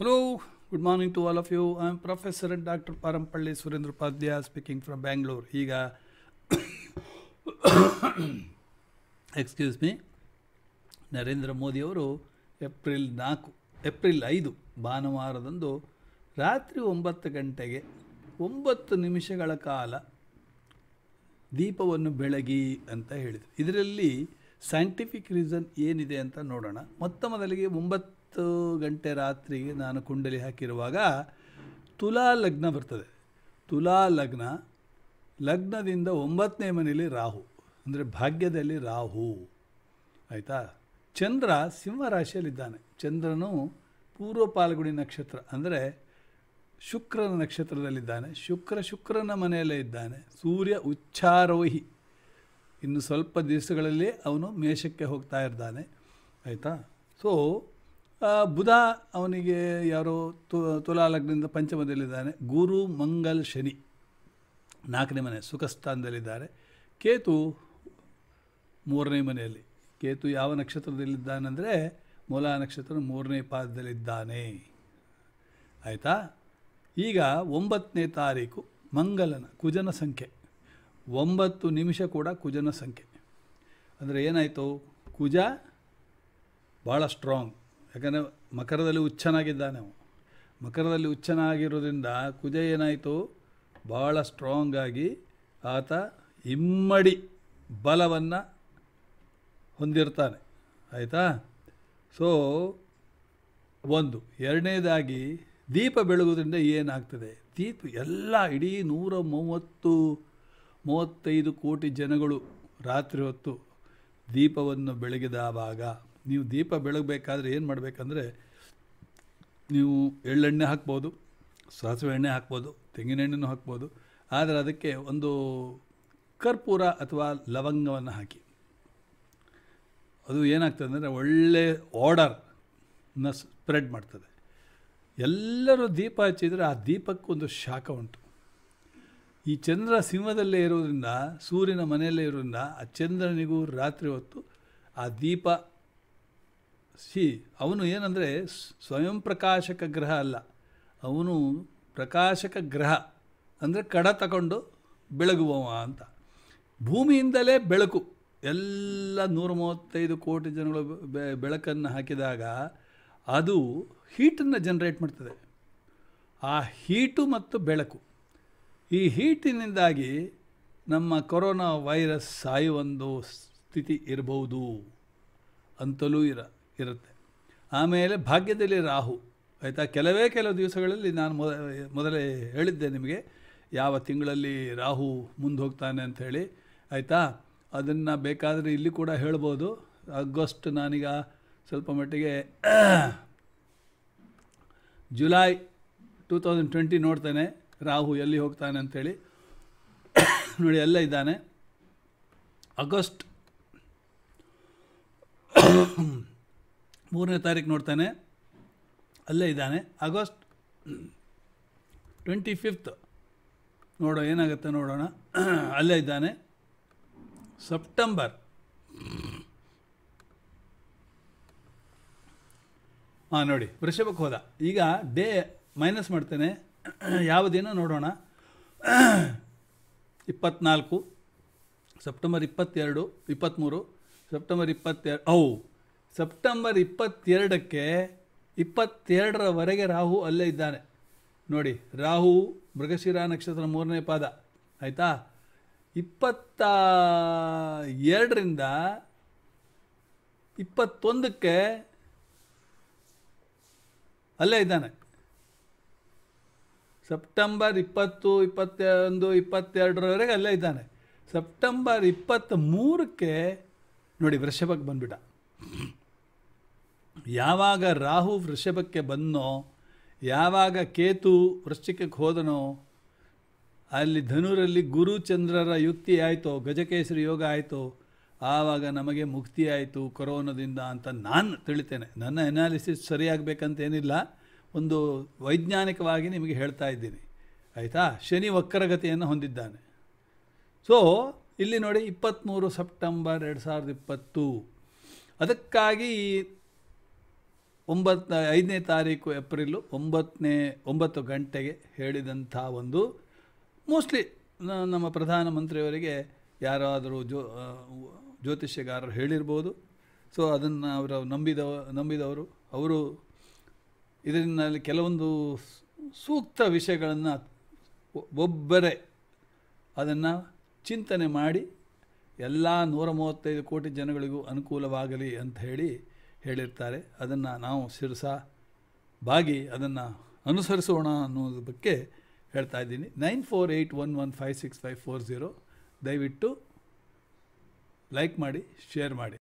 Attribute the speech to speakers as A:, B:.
A: Hello good morning to all of you I am Professor and Dr. Parampalli Surendra Padya speaking from Bangalore. ಈಗ excuse me Narendra ಮೋದಿಯವರು April ನಾಲ್ಕು April ಐದು ಭಾನುವಾರದಂದು ರಾತ್ರಿ ಒಂಬತ್ತು ಗಂಟೆಗೆ ಒಂಬತ್ತು ನಿಮಿಷಗಳ ಕಾಲ ದೀಪವನ್ನು ಬೆಳಗಿ ಅಂತ ಹೇಳಿದರು ಇದರಲ್ಲಿ ಸೈಂಟಿಫಿಕ್ ರೀಸನ್ ಏನಿದೆ ಅಂತ ನೋಡೋಣ ಮೊತ್ತ ಮೊದಲಿಗೆ ಒಂಬತ್ತು ಹತ್ತು ಗಂಟೆ ರಾತ್ರಿ ನಾನು ಕುಂಡಲಿ ಹಾಕಿರುವಾಗ ತುಲಾ ಲಗ್ನ ಬರ್ತದೆ ತುಲಾ ಲಗ್ನ ಲಗ್ನದಿಂದ ಒಂಬತ್ತನೇ ಮನೆಯಲ್ಲಿ ರಾಹು ಅಂದರೆ ಭಾಗ್ಯದಲ್ಲಿ ರಾಹು ಆಯಿತಾ ಚಂದ್ರ ಸಿಂಹರಾಶಿಯಲ್ಲಿದ್ದಾನೆ ಚಂದ್ರನು ಪೂರ್ವ ಪಾಲ್ಗುಣಿ ನಕ್ಷತ್ರ ಅಂದರೆ ಶುಕ್ರನ ನಕ್ಷತ್ರದಲ್ಲಿದ್ದಾನೆ ಶುಕ್ರ ಶುಕ್ರನ ಮನೆಯಲ್ಲೇ ಇದ್ದಾನೆ ಸೂರ್ಯ ಉಚ್ಚಾರೋಹಿ ಇನ್ನು ಸ್ವಲ್ಪ ದಿವಸಗಳಲ್ಲಿ ಅವನು ಮೇಷಕ್ಕೆ ಹೋಗ್ತಾ ಇರ್ತಾನೆ ಆಯಿತಾ ಸೊ ಬುಧ ಅವನಿಗೆ ಯಾರೋ ತುಲಾ ಲಗ್ನದಿಂದ ಪಂಚಮದಲ್ಲಿದ್ದಾನೆ ಗುರು ಮಂಗಲ್ ಶನಿ ನಾಲ್ಕನೇ ಮನೆ ಸ್ಥಾನದಲ್ಲಿದ್ದಾರೆ ಕೇತು ಮೂರನೇ ಮನೆಯಲ್ಲಿ ಕೇತು ಯಾವ ನಕ್ಷತ್ರದಲ್ಲಿದ್ದಾನೆಂದರೆ ಮೂಲ ನಕ್ಷತ್ರ ಮೂರನೇ ಪಾದದಲ್ಲಿದ್ದಾನೆ ಆಯಿತಾ ಈಗ ಒಂಬತ್ತನೇ ತಾರೀಕು ಮಂಗಲನ ಕುಜನ ಸಂಖ್ಯೆ ಒಂಬತ್ತು ನಿಮಿಷ ಕೂಡ ಕುಜನ ಸಂಖ್ಯೆ ಅಂದರೆ ಏನಾಯಿತು ಕುಜ ಭಾಳ ಸ್ಟ್ರಾಂಗ್ ಯಾಕಂದರೆ ಮಕರದಲ್ಲಿ ಹುಚ್ಚನಾಗಿದ್ದಾನೆ ಅವನು ಮಕರದಲ್ಲಿ ಹುಚ್ಚನಾಗಿರೋದ್ರಿಂದ ಕುಜ ಏನಾಯಿತು ಭಾಳ ಸ್ಟ್ರಾಂಗ್ ಆಗಿ ಆತ ಇಮ್ಮಡಿ ಬಲವನ್ನು ಹೊಂದಿರ್ತಾನೆ ಆಯಿತಾ ಸೊ ಒಂದು ಎರಡನೇದಾಗಿ ದೀಪ ಬೆಳಗೋದ್ರಿಂದ ಏನಾಗ್ತದೆ ದೀಪ ಎಲ್ಲ ಇಡೀ ನೂರ ಮೂವತ್ತು ಮೂವತ್ತೈದು ಕೋಟಿ ಜನಗಳು ರಾತ್ರಿ ಹೊತ್ತು ದೀಪವನ್ನು ಭಾಗ ನೀವು ದೀಪ ಬೆಳಗಬೇಕಾದ್ರೆ ಏನು ಮಾಡಬೇಕಂದ್ರೆ ನೀವು ಎಳ್ಳೆಣ್ಣೆ ಹಾಕ್ಬೋದು ಸಾಸಿವೆ ಎಣ್ಣೆ ಹಾಕ್ಬೋದು ತೆಂಗಿನ ಎಣ್ಣೆನೂ ಹಾಕ್ಬೋದು ಆದರೆ ಅದಕ್ಕೆ ಒಂದು ಕರ್ಪೂರ ಅಥವಾ ಲವಂಗವನ್ನು ಹಾಕಿ ಅದು ಏನಾಗ್ತದೆ ಅಂದರೆ ಒಳ್ಳೆ ಆರ್ಡರ್ನ ಸ್ಪ್ರೆಡ್ ಮಾಡ್ತದೆ ಎಲ್ಲರೂ ದೀಪ ಹಚ್ಚಿದರೆ ಆ ಒಂದು ಶಾಖ ಉಂಟು ಈ ಚಂದ್ರ ಸಿಂಹದಲ್ಲೇ ಇರೋದ್ರಿಂದ ಸೂರ್ಯನ ಮನೆಯಲ್ಲೇ ಇರೋದ್ರಿಂದ ಆ ಚಂದ್ರನಿಗೂ ರಾತ್ರಿ ಹೊತ್ತು ಆ ದೀಪ ಸಿ ಅವನು ಏನಂದರೆ ಸ್ವಯಂ ಪ್ರಕಾಶಕ ಗ್ರಹ ಅಲ್ಲ ಅವನು ಪ್ರಕಾಶಕ ಗ್ರಹ ಅಂದರೆ ಕಡ ತಗೊಂಡು ಬೆಳಗುವವ ಅಂತ ಭೂಮಿಯಿಂದಲೇ ಬೆಳಕು ಎಲ್ಲ ನೂರ ಮೂವತ್ತೈದು ಕೋಟಿ ಜನಗಳು ಬೆಳಕನ್ನು ಹಾಕಿದಾಗ ಅದು ಹೀಟನ್ನು ಜನರೇಟ್ ಮಾಡ್ತದೆ ಆ ಹೀಟು ಮತ್ತು ಬೆಳಕು ಈ ಹೀಟಿನಿಂದಾಗಿ ನಮ್ಮ ಕೊರೋನಾ ವೈರಸ್ ಸಾಯುವೊಂದು ಸ್ಥಿತಿ ಇರಬಹುದು ಅಂತಲೂ ಇರ ಇರುತ್ತೆ ಆಮೇಲೆ ಭಾಗ್ಯದಲ್ಲಿ ರಾಹು ಆಯಿತಾ ಕೆಲವೇ ಕೆಲವು ದಿವಸಗಳಲ್ಲಿ ನಾನು ಮೊದ ಮೊದಲೇ ಹೇಳಿದ್ದೆ ನಿಮಗೆ ಯಾವ ತಿಂಗಳಲ್ಲಿ ರಾಹು ಮುಂದೆ ಹೋಗ್ತಾನೆ ಅಂಥೇಳಿ ಆಯಿತಾ ಅದನ್ನು ಬೇಕಾದರೆ ಇಲ್ಲಿ ಕೂಡ ಹೇಳ್ಬೋದು ಆಗಸ್ಟ್ ನಾನೀಗ ಸ್ವಲ್ಪ ಮಟ್ಟಿಗೆ ಜುಲೈ ಟೂ ತೌಸಂಡ್ ಟ್ವೆಂಟಿ ನೋಡ್ತೇನೆ ರಾಹು ಎಲ್ಲಿ ಹೋಗ್ತಾನೆ ಅಂಥೇಳಿ ನೋಡಿ ಎಲ್ಲ ಇದ್ದಾನೆ ಆಗಸ್ಟ್ ಮೂರನೇ ತಾರೀಕು ನೋಡ್ತಾನೆ ಅಲ್ಲೇ ಇದ್ದಾನೆ ಆಗಸ್ಟ್ ಟ್ವೆಂಟಿ ಫಿಫ್ತ್ ನೋಡೋ ಏನಾಗುತ್ತೆ ನೋಡೋಣ ಅಲ್ಲೇ ಇದ್ದಾನೆ ಸೆಪ್ಟೆಂಬರ್ ಹಾಂ ನೋಡಿ ವೃಷಭಕ್ಕೆ ಹೋದ ಈಗ ಡೇ ಮೈನಸ್ ಮಾಡ್ತೇನೆ ಯಾವ ದಿನ ನೋಡೋಣ ಇಪ್ಪತ್ನಾಲ್ಕು ಸೆಪ್ಟೆಂಬರ್ ಇಪ್ಪತ್ತೆರಡು ಇಪ್ಪತ್ತ್ಮೂರು ಸೆಪ್ಟೆಂಬರ್ ಇಪ್ಪತ್ತೆರಡು ಔ ಸೆಪ್ಟೆಂಬರ್ ಇಪ್ಪತ್ತೆರಡಕ್ಕೆ ಇಪ್ಪತ್ತೆರಡರವರೆಗೆ ರಾಹು ಅಲ್ಲೇ ಇದ್ದಾನೆ ನೋಡಿ ರಾಹು ಮೃಗಶಿರ ನಕ್ಷತ್ರ ಮೂರನೇ ಪಾದ ಆಯಿತಾ ಇಪ್ಪತ್ತ ಎರಡರಿಂದ ಇಪ್ಪತ್ತೊಂದಕ್ಕೆ ಅಲ್ಲೇ ಇದ್ದಾನೆ ಸೆಪ್ಟೆಂಬರ್ ಇಪ್ಪತ್ತು ಇಪ್ಪತ್ತೊಂದು ಇಪ್ಪತ್ತೆರಡರವರೆಗೆ ಅಲ್ಲೇ ಇದ್ದಾನೆ ಸೆಪ್ಟೆಂಬರ್ ಇಪ್ಪತ್ತ್ಮೂರಕ್ಕೆ ನೋಡಿ ವೃಷಭಕ್ಕೆ ಬಂದುಬಿಟ್ಟ ಯಾವಾಗ ರಾಹು ವೃಷಭಕ್ಕೆ ಬಂದನೋ ಯಾವಾಗ ಕೇತು ವೃಶ್ಚಿಕಕ್ಕೆ ಹೋದನೋ ಅಲ್ಲಿ ಧನುರಲ್ಲಿ ಗುರುಚಂದ್ರರ ಯುಕ್ತಿ ಆಯಿತೋ ಗಜಕೇಸರಿ ಯೋಗ ಆಯಿತು ಆವಾಗ ನಮಗೆ ಮುಕ್ತಿ ಆಯಿತು ಕೊರೋನಾದಿಂದ ಅಂತ ನಾನು ತಿಳಿತೇನೆ ನನ್ನ ಎನಾಲಿಸಿಸ್ ಸರಿಯಾಗಬೇಕಂತೇನಿಲ್ಲ ಒಂದು ವೈಜ್ಞಾನಿಕವಾಗಿ ನಿಮಗೆ ಹೇಳ್ತಾ ಇದ್ದೀನಿ ಆಯಿತಾ ಶನಿ ವಕ್ರಗತಿಯನ್ನು ಹೊಂದಿದ್ದಾನೆ ಸೊ ಇಲ್ಲಿ ನೋಡಿ ಇಪ್ಪತ್ತ್ಮೂರು ಸೆಪ್ಟೆಂಬರ್ ಎರಡು ಸಾವಿರದ ಇಪ್ಪತ್ತು ಅದಕ್ಕಾಗಿ ಒಂಬತ್ತ ಐದನೇ ತಾರೀಕು ಏಪ್ರಿಲು ಒಂಬತ್ತನೇ ಒಂಬತ್ತು ಗಂಟೆಗೆ ಹೇಳಿದಂಥ ಒಂದು ಮೋಸ್ಟ್ಲಿ ನಮ್ಮ ಪ್ರಧಾನಮಂತ್ರಿಯವರಿಗೆ ಯಾರಾದರೂ ಜೋ ಜ್ಯೋತಿಷ್ಯಗಾರರು ಹೇಳಿರ್ಬೋದು ಸೊ ಅದನ್ನು ಅವರು ನಂಬಿದವ ನಂಬಿದವರು ಅವರು ಇದರಲ್ಲಿ ಕೆಲವೊಂದು ಸೂಕ್ತ ವಿಷಯಗಳನ್ನು ಒಬ್ಬರೇ ಅದನ್ನು ಚಿಂತನೆ ಮಾಡಿ ಎಲ್ಲ ನೂರ ಮೂವತ್ತೈದು ಕೋಟಿ ಜನಗಳಿಗೂ ಅನುಕೂಲವಾಗಲಿ ಅಂತ ಹೇಳಿ ಹೇಳಿರ್ತಾರೆ ಅದನ್ನು ನಾವು ಶಿರಸ ಬಾಗಿ ಅದನ್ನು ಅನುಸರಿಸೋಣ ಅನ್ನೋದ್ರ ಬಗ್ಗೆ ಹೇಳ್ತಾ ಇದ್ದೀನಿ nine four eight one one five six five four zero ದಯವಿಟ್ಟು ಲೈಕ್ ಮಾಡಿ ಶೇರ್ ಮಾಡಿ